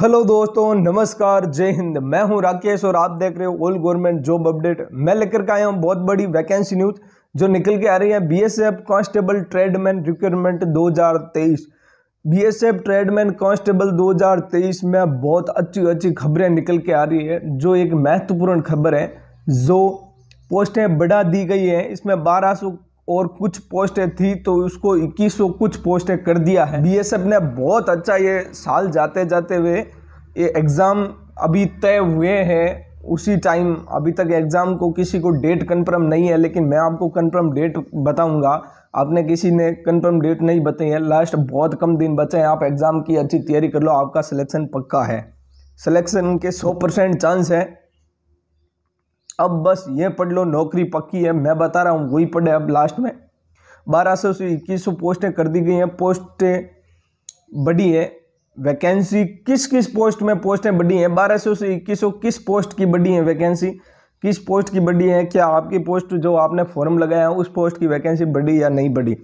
hello दोस्तों नमस्कार जय हिंद मैं हूं राकेश और आप देख रहे हो ओल्ड गवर्नमेंट जॉब अपडेट मैं लेकर के आया हूं बहुत बड़ी वैकेंसी न्यूज जो निकल के आ रही है BSF constable tradesman recruitment 2023 BSF tradesman constable 2023 में बहुत अच्छी अच्छी खबरें निकल के आ रही है जो एक महत्वपूर्ण खबर है जो पोस्टें बढ़ा दी गई हैं इसमें बारह और कुछ पोस्टें थी तो उसको इक्कीस कुछ पोस्टें कर दिया है बीएसएफ ने बहुत अच्छा ये साल जाते जाते हुए ये एग्ज़ाम अभी तय हुए हैं उसी टाइम अभी तक एग्ज़ाम को किसी को डेट कंफर्म नहीं है लेकिन मैं आपको कंफर्म डेट बताऊंगा आपने किसी ने कंफर्म डेट नहीं बताई है लास्ट बहुत कम दिन बचे हैं आप एग्ज़ाम की अच्छी तैयारी कर लो आपका सिलेक्शन पक्का है सिलेक्शन के 100 परसेंट चांस है अब बस ये पढ़ लो नौकरी पक्की है मैं बता रहा हूँ वही पढ़े अब लास्ट में बारह सौ से इक्कीस सौ पोस्टें कर दी गई हैं पोस्टें बढ़ी है वैकेंसी किस किस पोस्ट में पोस्टें बढ़ी हैं बारह सौ से इक्कीस सौ किस पोस्ट की बढ़ी है वैकेंसी किस पोस्ट की बढ़ी है क्या आपकी पोस्ट जो आपने फॉर्म लगाया है उस पोस्ट की वैकेंसी बढ़ी या नहीं बढ़ी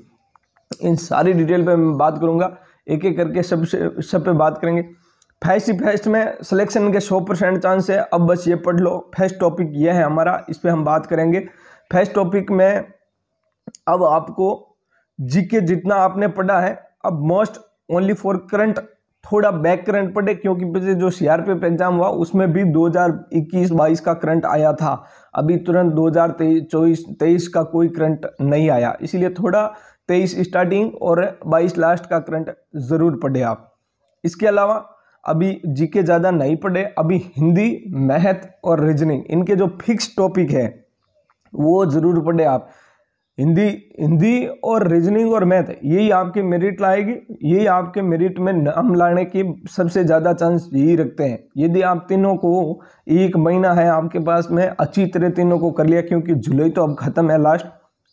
इन सारी डिटेल पर मैं बात करूँगा एक एक करके सबसे सब पे बात करेंगे फैस्ट फेस्ट में सिलेक्शन के सौ परसेंट चांस है अब बस ये पढ़ लो फर्स्ट टॉपिक ये है हमारा इस पर हम बात करेंगे फर्स्ट टॉपिक में अब आपको जी के जितना आपने पढ़ा है अब मोस्ट ओनली फॉर करंट थोड़ा बैक करंट पढ़े क्योंकि पिछले जो सी आर पी एग्जाम हुआ उसमें भी 2021-22 का करंट आया था अभी तुरंत 2023-24-23 का कोई करंट नहीं आया इसीलिए थोड़ा तेईस स्टार्टिंग और बाईस लास्ट का करंट ज़रूर पढ़े आप इसके अलावा अभी जीके ज़्यादा नहीं पढ़े अभी हिंदी मैथ और रीजनिंग इनके जो फिक्स टॉपिक है वो ज़रूर पढ़े आप हिंदी हिंदी और रीजनिंग और मैथ यही आपके मेरिट लाएगी यही आपके मेरिट में नाम लाने की सबसे ज़्यादा चांस यही रखते हैं यदि आप तीनों को एक महीना है आपके पास में अच्छी तरह तीनों को कर लिया क्योंकि जुलाई तो अब ख़त्म है लास्ट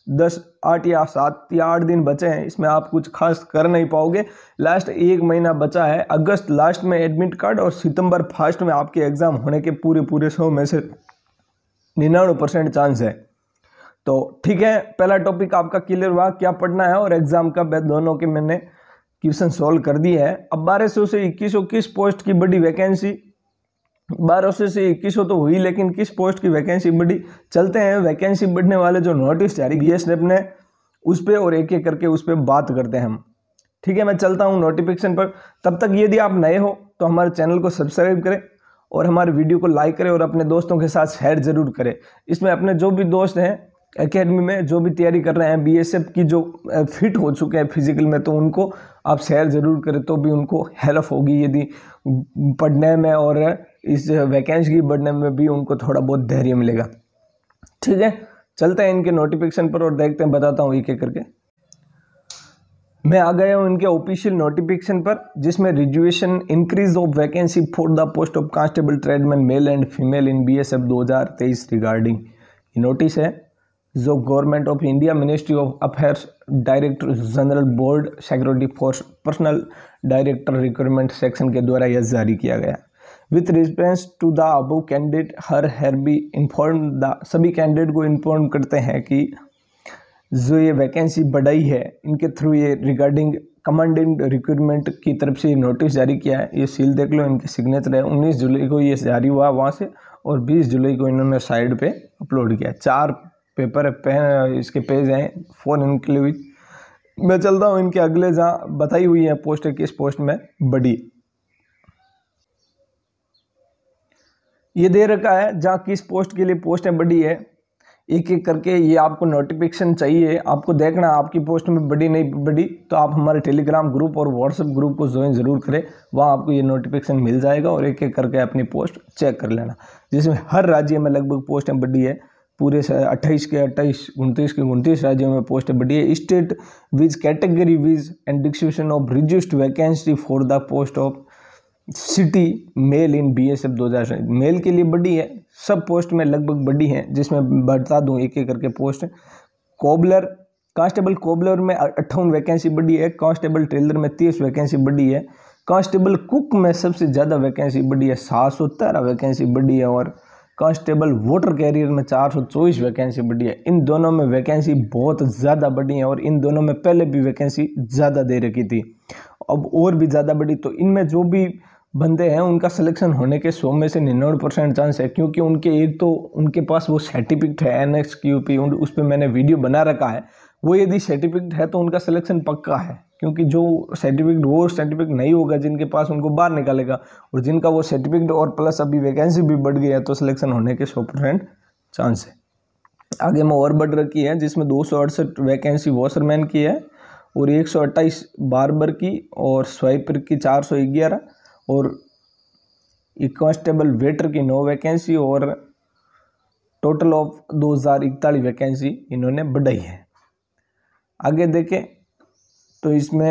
दस आठ या सात या आठ दिन बचे हैं इसमें आप कुछ खास कर नहीं पाओगे लास्ट एक महीना बचा है अगस्त लास्ट में एडमिट कार्ड और सितंबर फर्स्ट में आपके एग्ज़ाम होने के पूरे पूरे सौ में से निन्यानवे परसेंट चांस है तो ठीक है पहला टॉपिक आपका क्लियर हुआ क्या पढ़ना है और एग्ज़ाम कब है दोनों के मैंने क्वेश्चन सॉल्व कर दिए है अब बारह सौ से इक्कीस किस पोस्ट की बड़ी वैकेंसी बारह सौ से इक्कीस तो हुई लेकिन किस पोस्ट की वैकेंसी बढ़ी चलते हैं वैकेंसी बढ़ने वाले जो नोटिस जारी बी एस ने उस पर और एक एक करके उस पर बात करते हैं हम ठीक है मैं चलता हूँ नोटिफिकेशन पर तब तक यदि आप नए हो तो हमारे चैनल को सब्सक्राइब करें और हमारे वीडियो को लाइक करें और अपने दोस्तों के साथ शेयर जरूर करें इसमें अपने जो भी दोस्त हैं एकेडमी में जो भी तैयारी कर रहे हैं बीएसएफ की जो फिट हो चुके हैं फिजिकल में तो उनको आप शेयर ज़रूर करें तो भी उनको हेल्प होगी यदि पढ़ने में और इस वैकेंसी बढ़ने में भी उनको थोड़ा बहुत धैर्य मिलेगा ठीक है चलते हैं इनके नोटिफिकेशन पर और देखते हैं बताता हूँ एक एक करके मैं आ गया हूँ इनके ऑफिशियल नोटिफिकेशन पर जिसमें रिजुएशन increase of vacancy for the post of constable tradesman male and female in B S F दो हज़ार तेईस रिगार्डिंग ये नोटिस है जो government of India ministry of affairs director general border security force personnel director recruitment section के द्वारा यह जारी किया गया with response to the above candidate are hereby inform the सभी कैंडिडेट को इन्फॉर्म करते हैं कि जो ये वैकेंसी बढ़ाई है इनके थ्रू ये रिगार्डिंग कमांडिंग रिक्रूटमेंट की तरफ से ये नोटिस जारी किया है ये सील देख लो इनके सिग्नेचर है उन्नीस जुलाई को ये जारी हुआ वहाँ से और बीस जुलाई को इन्होंने साइड पे अपलोड किया चार पेपर पे, इसके पेज हैं फोर लिए मैं चलता हूँ इनके अगले जहाँ बताई हुई है पोस्ट किस पोस्ट में बड़ी ये दे रखा है जहाँ किस पोस्ट के लिए पोस्टें बड़ी है एक एक करके ये आपको नोटिफिकेशन चाहिए आपको देखना आपकी पोस्ट में बड़ी नहीं बढ़ी तो आप हमारे टेलीग्राम ग्रुप और व्हाट्सएप ग्रुप को ज्वाइन ज़रूर करें वहाँ आपको ये नोटिफिकेशन मिल जाएगा और एक एक करके अपनी पोस्ट चेक कर लेना जिसमें हर राज्य में लगभग पोस्टें बड़ी है पूरे अट्ठाईस के अट्ठाईस उनतीस के उनतीस राज्यों में पोस्टें बढ़ी है state wise category wise and description of reduced vacancy for the post of city male in B S F दो हज़ार मेल के लिए बड़ी है सब पोस्ट में लगभग बड़ी हैं जिसमें बता दूँ एक एक करके पोस्ट कोबलर कांस्टेबल कोबलर में अट्ठावन वैकेंसी बढ़ी है कांस्टेबल ट्रेलर में तीस वैकेंसी बढ़ी है कांस्टेबल कुक में सबसे ज़्यादा वैकेंसी बढ़ी है सात सौ तेरह वैकेंसी बढ़ी है और कांस्टेबल वोटर कैरियर में चार सौ चौबीस वैकेंसी बढ़ी है इन दोनों में वैकेंसी बहुत ज़्यादा बढ़ी है और इन दोनों में पहले भी वैकेंसी ज़्यादा दे रखी थी अब और भी ज़्यादा बढ़ी तो इनमें जो भी बंदे हैं उनका सिलेक्शन होने के सौ में से निन्यानवे परसेंट चांस है क्योंकि उनके एक तो उनके पास वो सर्टिफिकेट है एन एक्स क्यू पी उस पर मैंने वीडियो बना रखा है वो यदि सर्टिफिकेट है तो उनका सिलेक्शन पक्का है क्योंकि जो सर्टिफिकेट वो सर्टिफिकेट नहीं होगा जिनके पास उनको बाहर निकालेगा और जिनका वो सर्टिफिकेट और प्लस अभी वैकेंसी भी बढ़ गई है तो सिलेक्शन होने के सौ परसेंट चांस है आगे मैं और बढ़ रखी है जिसमें दो सौ अड़सठ वैकेंसी वॉशरमैन की है और एक सौ अट्ठाईस बारबर की और स्वाइपर की चार सौ ग्यारह और कॉन्स्टेबल वेटर की नौ वैकेंसी और टोटल ऑफ दो हज़ार इकतालीस वैकेंसी इन्होंने बढ़ाई है आगे देखें तो इसमें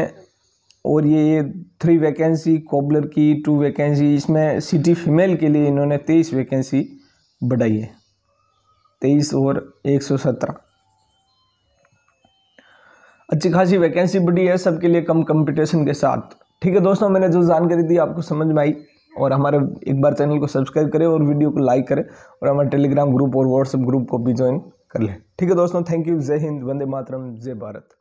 और ये ये थ्री वैकेंसी कॉबलर की टू वैकेंसी इसमें सिटी फीमेल के लिए इन्होंने तेईस वैकेंसी बढ़ाई है तेईस और एक सौ सत्रह अच्छी खासी वैकेंसी बढ़ी है सबके लिए कम कंपटीशन के साथ ठीक है दोस्तों मैंने जो जानकारी दी आपको समझ में आई और हमारे एक बार चैनल को सब्सक्राइब करें और वीडियो को लाइक करें और हमारे टेलीग्राम ग्रुप और व्हाट्सएप ग्रुप को भी ज्वाइन कर लें ठीक है दोस्तों थैंक यू जय हिंद वंदे मातरम जय भारत